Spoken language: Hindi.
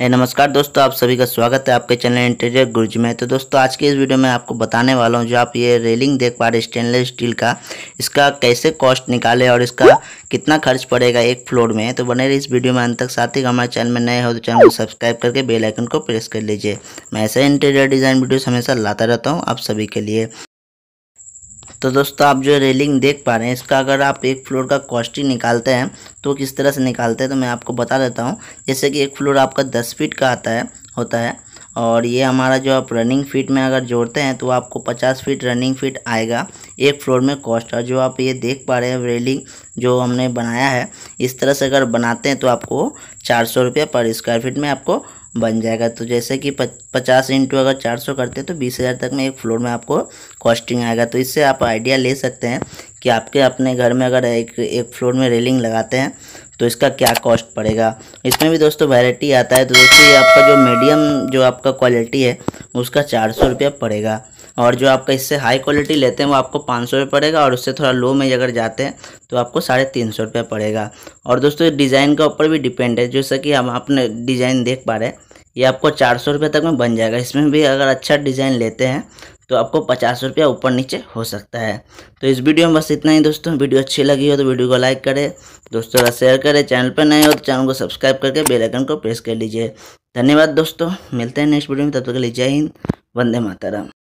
है नमस्कार दोस्तों आप सभी का स्वागत है आपके चैनल इंटीरियर गुर्ज में तो दोस्तों आज के इस वीडियो में आपको बताने वाला हूं जो आप ये रेलिंग देख पा रहे स्टेनलेस स्टील का इसका कैसे कॉस्ट निकाले और इसका कितना खर्च पड़ेगा एक फ्लोर में तो बने रही इस वीडियो में अंत तक साथ ही हमारे चैनल में नए हो तो चैनल को सब्सक्राइब करके बेलाइकन को प्रेस कर लीजिए मैं ऐसे इंटीरियर डिज़ाइन वीडियोज़ हमेशा लाता रहता हूँ आप सभी के लिए तो दोस्तों आप जो रेलिंग देख पा रहे हैं इसका अगर आप एक फ्लोर का कॉस्टिंग निकालते हैं तो किस तरह से निकालते हैं तो मैं आपको बता देता हूँ जैसे कि एक फ्लोर आपका दस फीट का आता है होता है और ये हमारा जो आप रनिंग फीट में अगर जोड़ते हैं तो आपको पचास फीट रनिंग फीट आएगा एक फ्लोर में कॉस्ट और जो आप ये देख पा रहे हैं रेलिंग जो हमने बनाया है इस तरह से अगर बनाते हैं तो आपको चार सौ रुपये पर स्क्वायर फीट में आपको बन जाएगा तो जैसे कि पचास इंटू अगर चार सौ करते हैं तो बीस हज़ार तक में एक फ्लोर में आपको कॉस्टिंग आएगा तो इससे आप आइडिया ले सकते हैं कि आपके अपने घर में अगर एक एक फ्लोर में रेलिंग लगाते हैं तो इसका क्या कॉस्ट पड़ेगा इसमें भी दोस्तों वैरायटी आता है तो दोस्तों ये आपका जो मीडियम जो आपका क्वालिटी है उसका चार सौ रुपया पड़ेगा और जो आपका इससे हाई क्वालिटी लेते हैं वो आपको पाँच सौ पड़ेगा और उससे थोड़ा लो में अगर जाते हैं तो आपको साढ़े तीन सौ रुपये पड़ेगा और दोस्तों डिज़ाइन के ऊपर भी डिपेंड है जैसे कि हम अपने डिज़ाइन देख पा रहे हैं ये आपको चार सौ रुपये तक में बन जाएगा इसमें भी अगर अच्छा डिज़ाइन लेते हैं तो आपको पचास रुपया ऊपर नीचे हो सकता है तो इस वीडियो में बस इतना ही दोस्तों वीडियो अच्छी लगी हो तो वीडियो को लाइक करें दोस्तों का शेयर करें चैनल पर नए हो तो चैनल को सब्सक्राइब करके बेल आइकन को प्रेस कर लीजिए धन्यवाद दोस्तों मिलते हैं नेक्स्ट वीडियो में तब तक के लिए जय हिंद वंदे माताराम